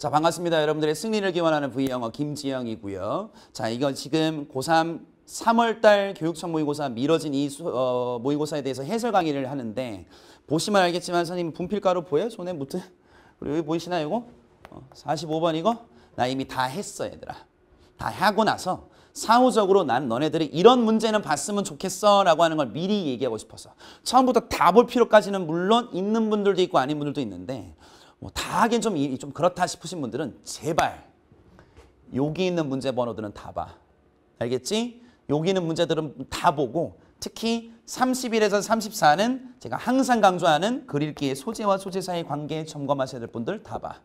자 반갑습니다. 여러분들의 승리를 기원하는 V영어 김지영이고요. 자 이건 지금 고3 3월달 교육청 모의고사 미뤄진 이 수, 어, 모의고사에 대해서 해설 강의를 하는데 보시면 알겠지만 선생님 분필가루 보여? 손에 무트? 그리고 여기 보이시나요 이거? 어, 45번 이거? 나 이미 다 했어 얘들아. 다 하고 나서 사후적으로 난 너네들이 이런 문제는 봤으면 좋겠어 라고 하는 걸 미리 얘기하고 싶어서 처음부터 다 볼 필요까지는 물론 있는 분들도 있고 아닌 분들도 있는데 뭐다 하긴 좀, 좀 그렇다 싶으신 분들은 제발 여기 있는 문제 번호들은 다 봐. 알겠지? 여기 있는 문제들은 다 보고 특히 31에서 34는 제가 항상 강조하는 글읽기의 소재와 소재 사이의 관계 점검하셔야 될 분들 다 봐.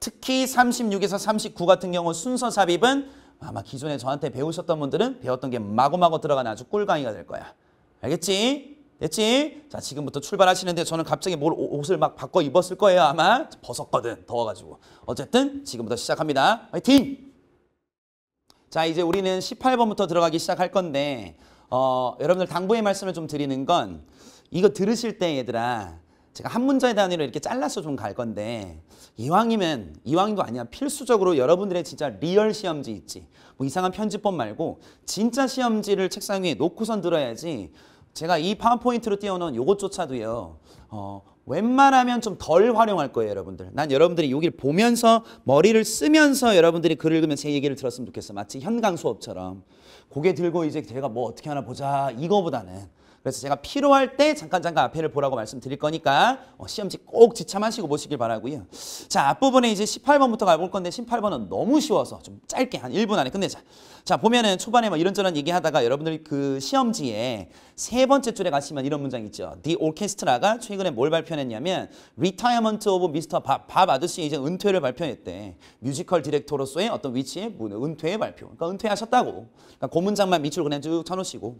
특히 36에서 39 같은 경우 순서 삽입은 아마 기존에 저한테 배우셨던 분들은 배웠던 게 마구마구 들어가는 아주 꿀 강의가 될 거야. 알겠지? 됐지? 자 지금부터 출발하시는데 저는 갑자기 뭘 옷을 막 바꿔 입었을 거예요 아마 벗었거든 더워가지고 어쨌든 지금부터 시작합니다 화이팅! 자 이제 우리는 18번부터 들어가기 시작할 건데 어, 여러분들 당부의 말씀을 좀 드리는 건 이거 들으실 때 얘들아 제가 한 문자의 단위로 이렇게 잘라서 좀 갈 건데 이왕이면 이왕도 아니야 필수적으로 여러분들의 진짜 리얼 시험지 있지 뭐 이상한 편집법 말고 진짜 시험지를 책상 위에 놓고선 들어야지 제가 이 파워포인트로 띄워놓은 요것조차도요. 어, 웬만하면 좀 덜 활용할 거예요 여러분들 난 여러분들이 여기를 보면서 머리를 쓰면서 여러분들이 글을 읽으면제 얘기를 들었으면 좋겠어 마치 현강 수업처럼 고개 들고 이제 제가 뭐 어떻게 하나 보자 이거보다는 그래서 제가 필요할 때 잠깐 잠깐 앞에를 보라고 말씀드릴 거니까 어, 시험지 꼭 지참하시고 보시길 바라고요. 자, 앞부분에 이제 18번부터 가볼 건데 18번은 너무 쉬워서 좀 짧게 한 1분 안에 끝내자. 자, 보면은 초반에 막 뭐 이런저런 얘기하다가 여러분들 그 시험지에 세 번째 줄에 가시면 이런 문장 있죠. The 오케스트라가 최근에 뭘 발표했냐면 Retirement of Mr. 밥, 밥 아저씨 이제 은퇴를 발표했대. 뮤지컬 디렉터로서의 어떤 위치에 은퇴의 발표. 그러니까 은퇴하셨다고. 그러니까 그 문장만 밑으 그냥 쭉 쳐놓으시고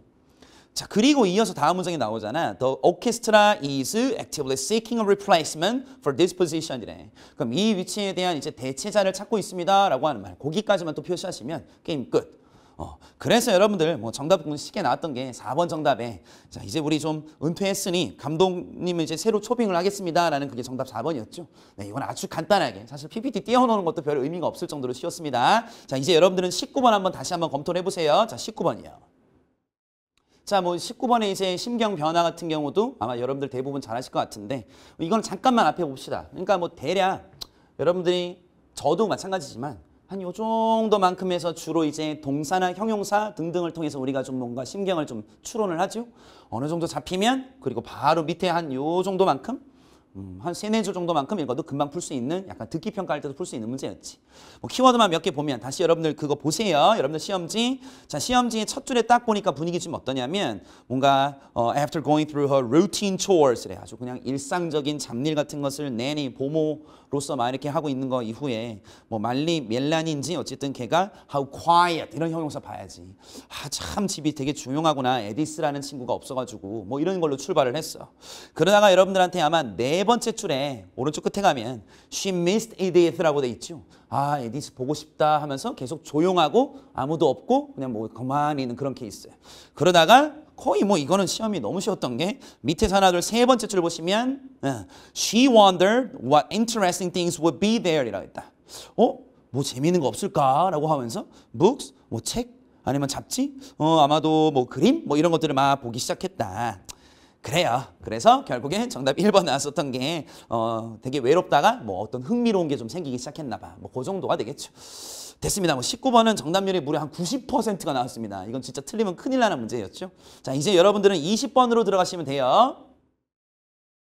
자 그리고 이어서 다음 문장이 나오잖아. The orchestra is actively seeking a replacement for this position 이래. 그럼 이 위치에 대한 이제 대체자를 찾고 있습니다 라고 하는 말. 거기까지만 또 표시하시면 게임 끝. 어, 그래서 여러분들 뭐 정답 쉽게 나왔던 게 4번 정답에 자 이제 우리 좀 은퇴했으니 감독님은 이제 새로 초빙을 하겠습니다라는 그게 정답 4번이었죠. 네, 이건 아주 간단하게 사실 PPT 띄워놓는 것도 별 의미가 없을 정도로 쉬웠습니다. 자 이제 여러분들은 19번 한번 다시 한번 검토를 해보세요. 자 19번이요. 자, 뭐 19번에 이제 심경 변화 같은 경우도 아마 여러분들 대부분 잘아실것 같은데 이건 잠깐만 앞에 봅시다. 그러니까 뭐 대략 여러분들이 저도 마찬가지지만 한 요 정도만큼에서 주로 이제 동사나 형용사 등등을 통해서 우리가 좀 뭔가 심경을 좀 추론을 하죠. 어느 정도 잡히면 그리고 바로 밑에 한 요 정도만큼 음, 한 세네 줄 정도만큼 읽어도 금방 풀 수 있는 약간 듣기 평가할 때도 풀 수 있는 문제였지. 뭐 키워드만 몇 개 보면 다시 여러분들 그거 보세요. 여러분들 시험지. 자, 시험지의 첫 줄에 딱 보니까 분위기 좀 어떠냐면 뭔가 어, after going through her routine chores 이래 아주 그냥 일상적인 잡일 같은 것을 내니 보모 로서 막 이렇게 하고 있는 거 이후에 뭐 말리 멜란인지 어쨌든 걔가 how quiet 이런 형용사 봐야지. 아 참 집이 되게 조용하구나. 에디스라는 친구가 없어가지고 뭐 이런 걸로 출발을 했어. 그러다가 여러분들한테 아마 네 번째 줄에 오른쪽 끝에 가면 she missed Edith라고 돼 있죠. 아 에디스 보고 싶다 하면서 계속 조용하고 아무도 없고 그냥 뭐 가만히 있는 그런 케이스. 그러다가 거의 뭐 이거는 시험이 너무 쉬웠던 게 밑에 산악을 세 번째 줄 보시면 예, She wondered what interesting things would be there 이라고 했다. 어? 뭐 재미있는 거 없을까? 라고 하면서 books, 뭐 책, 아니면 잡지, 어, 아마도 뭐 그림, 뭐 이런 것들을 막 보기 시작했다. 그래요. 그래서 결국엔 정답 1번 나왔었던 게 어, 되게 외롭다가 뭐 어떤 흥미로운 게 좀 생기기 시작했나 봐. 뭐 그 정도가 되겠죠. 됐습니다. 뭐 19번은 정답률이 무려 한 90%가 나왔습니다. 이건 진짜 틀리면 큰일 나는 문제였죠. 자, 이제 여러분들은 20번으로 들어가시면 돼요.